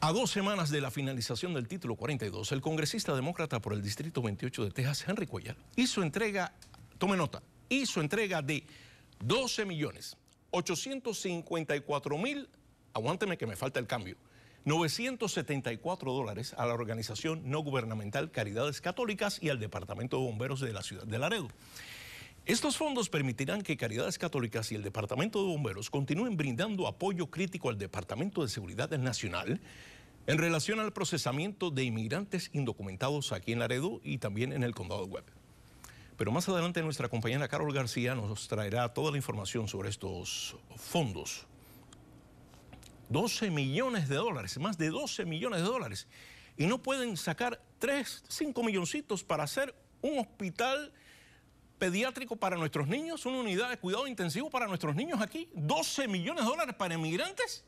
A dos semanas de la finalización del título 42, el congresista demócrata por el Distrito 28 de Texas, Henry Cuellar, hizo entrega, tome nota, hizo entrega de 12 millones 854 mil, aguánteme que me falta el cambio, 974 dólares a la organización no gubernamental Caridades Católicas y al Departamento de Bomberos de la ciudad de Laredo. Estos fondos permitirán que Caridades Católicas y el Departamento de Bomberos continúen brindando apoyo crítico al Departamento de Seguridad Nacional en relación al procesamiento de inmigrantes indocumentados aquí en Laredo y también en el Condado de Webb. Pero más adelante nuestra compañera Carol García nos traerá toda la información sobre estos fondos. 12 millones de dólares, más de 12 millones de dólares. Y no pueden sacar 3, 5 milloncitos para hacer un hospital pediátrico para nuestros niños, una unidad de cuidado intensivo para nuestros niños aquí, 12 millones de dólares para inmigrantes.